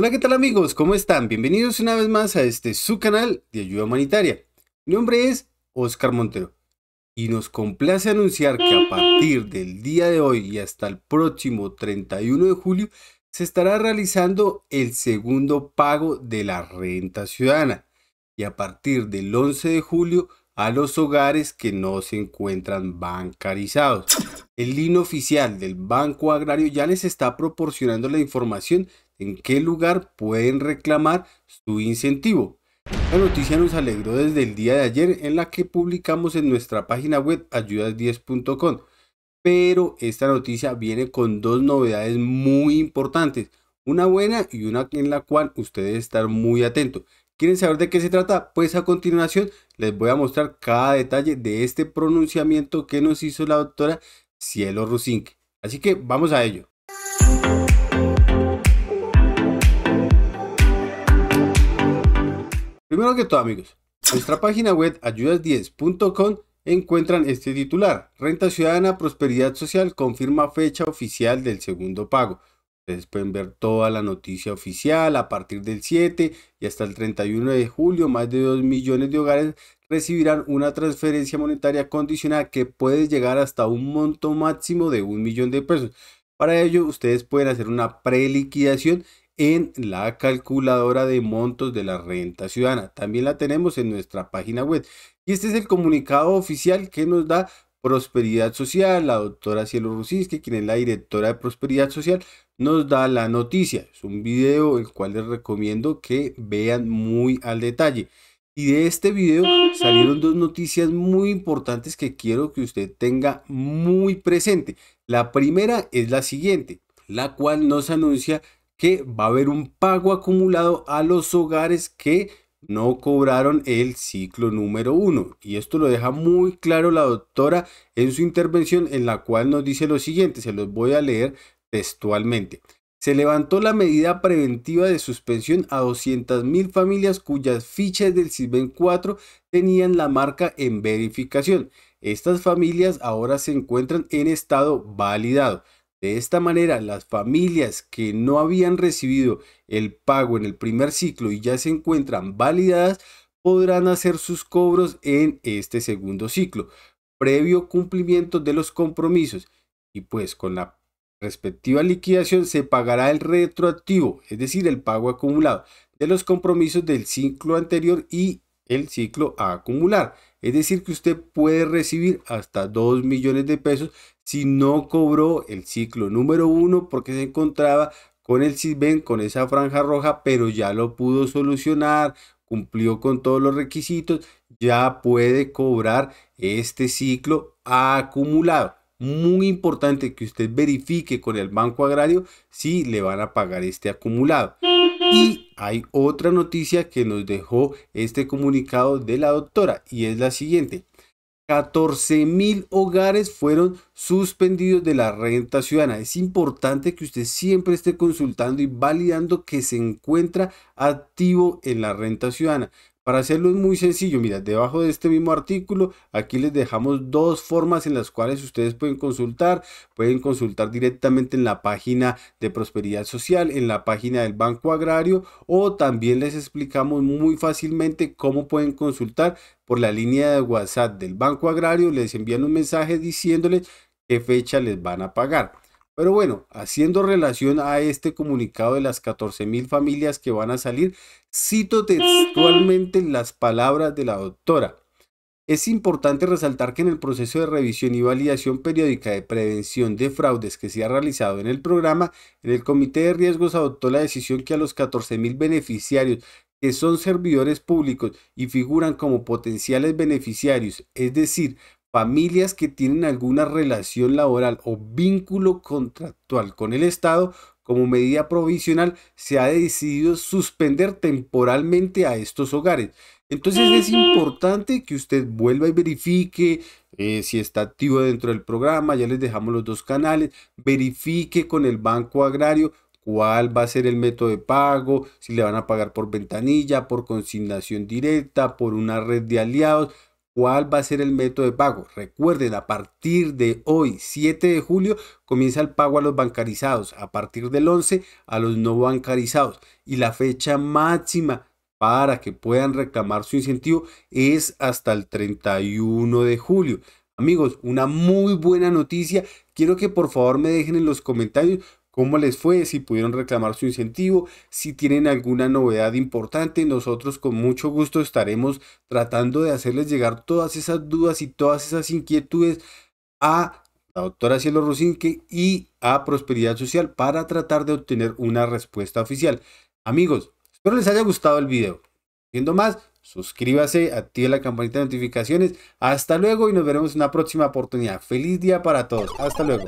Hola, ¿qué tal amigos? ¿Cómo están? Bienvenidos una vez más a este su canal de ayuda humanitaria. Mi nombre es Oscar Montero y nos complace anunciar que a partir del día de hoy y hasta el próximo 31 de julio se estará realizando el segundo pago de la renta ciudadana y a partir del 11 de julio a los hogares que no se encuentran bancarizados. El link oficial del Banco Agrario ya les está proporcionando la información en qué lugar pueden reclamar su incentivo. La noticia nos alegró desde el día de ayer en la que publicamos en nuestra página web ayudas10.com, pero esta noticia viene con dos novedades muy importantes, una buena y una en la cual ustedes estar muy atentos. ¿Quieren saber de qué se trata? Pues a continuación les voy a mostrar cada detalle de este pronunciamiento que nos hizo la doctora Cielo Rusinque. Así que vamos a ello. Primero que todo, amigos, nuestra página web ayudas10.com encuentran este titular. Renta Ciudadana Prosperidad Social confirma fecha oficial del segundo pago. Ustedes pueden ver toda la noticia oficial a partir del 7 y hasta el 31 de julio. Más de 2 millones de hogares recibirán una transferencia monetaria condicional que puede llegar hasta un monto máximo de un millón de pesos. Para ello, ustedes pueden hacer una preliquidación en la calculadora de montos de la renta ciudadana. También la tenemos en nuestra página web. Y este es el comunicado oficial que nos da Prosperidad Social, la doctora Cielo Rusinski, quien es la directora de Prosperidad Social, nos da la noticia. Es un video el cual les recomiendo que vean muy al detalle. Y de este video salieron dos noticias muy importantes que quiero que usted tenga muy presente. La primera es la siguiente, la cual nos anuncia que va a haber un pago acumulado a los hogares que no cobraron el ciclo número uno. Y esto lo deja muy claro la doctora en su intervención en la cual nos dice lo siguiente, se los voy a leer textualmente. Se levantó la medida preventiva de suspensión a 200.000 familias cuyas fichas del CISBEN 4 tenían la marca en verificación. Estas familias ahora se encuentran en estado validado. De esta manera, las familias que no habían recibido el pago en el primer ciclo y ya se encuentran validadas podrán hacer sus cobros en este segundo ciclo, previo cumplimiento de los compromisos. Y pues con la respectiva liquidación se pagará el retroactivo, es decir, el pago acumulado de los compromisos del ciclo anterior y el ciclo a acumular. Es decir, que usted puede recibir hasta 2 millones de pesos si no cobró el ciclo número 1 porque se encontraba con el CISBEN, con esa franja roja, pero ya lo pudo solucionar, cumplió con todos los requisitos, ya puede cobrar este ciclo acumulado. Muy importante que usted verifique con el Banco Agrario si le van a pagar este acumulado. Y mm. hay otra noticia que nos dejó este comunicado de la doctora y es la siguiente. 14 mil hogares fueron suspendidos de la renta ciudadana. Es importante que usted siempre esté consultando y validando que se encuentra activo en la renta ciudadana. Para hacerlo es muy sencillo, mira, debajo de este mismo artículo, aquí les dejamos dos formas en las cuales ustedes pueden consultar. Pueden consultar directamente en la página de Prosperidad Social, en la página del Banco Agrario o también les explicamos muy fácilmente cómo pueden consultar por la línea de WhatsApp del Banco Agrario. Les envían un mensaje diciéndoles qué fecha les van a pagar. Pero bueno, haciendo relación a este comunicado de las 14.000 familias que van a salir, cito textualmente las palabras de la doctora. Es importante resaltar que en el proceso de revisión y validación periódica de prevención de fraudes que se ha realizado en el programa, en el Comité de Riesgos adoptó la decisión que a los 14.000 beneficiarios que son servidores públicos y figuran como potenciales beneficiarios, es decir, familias que tienen alguna relación laboral o vínculo contractual con el Estado, como medida provisional, se ha decidido suspender temporalmente a estos hogares. Entonces es importante que usted vuelva y verifique eh, si está activo dentro del programa, ya les dejamos los dos canales, verifique con el Banco Agrario cuál va a ser el método de pago, si le van a pagar por ventanilla, por consignación directa, por una red de aliados, cuál va a ser el método de pago. Recuerden, a partir de hoy, 7 de julio, comienza el pago a los bancarizados, a partir del 11 a los no bancarizados. Y la fecha máxima para que puedan reclamar su incentivo es hasta el 31 de julio. Amigos, una muy buena noticia. Quiero que por favor me dejen en los comentarios cómo les fue, si pudieron reclamar su incentivo, si tienen alguna novedad importante. Nosotros con mucho gusto estaremos tratando de hacerles llegar todas esas dudas y todas esas inquietudes a la doctora Cielo Rosinque y a Prosperidad Social para tratar de obtener una respuesta oficial. Amigos, espero les haya gustado el video. Siendo más, suscríbase, active la campanita de notificaciones. Hasta luego y nos veremos en una próxima oportunidad. Feliz día para todos. Hasta luego.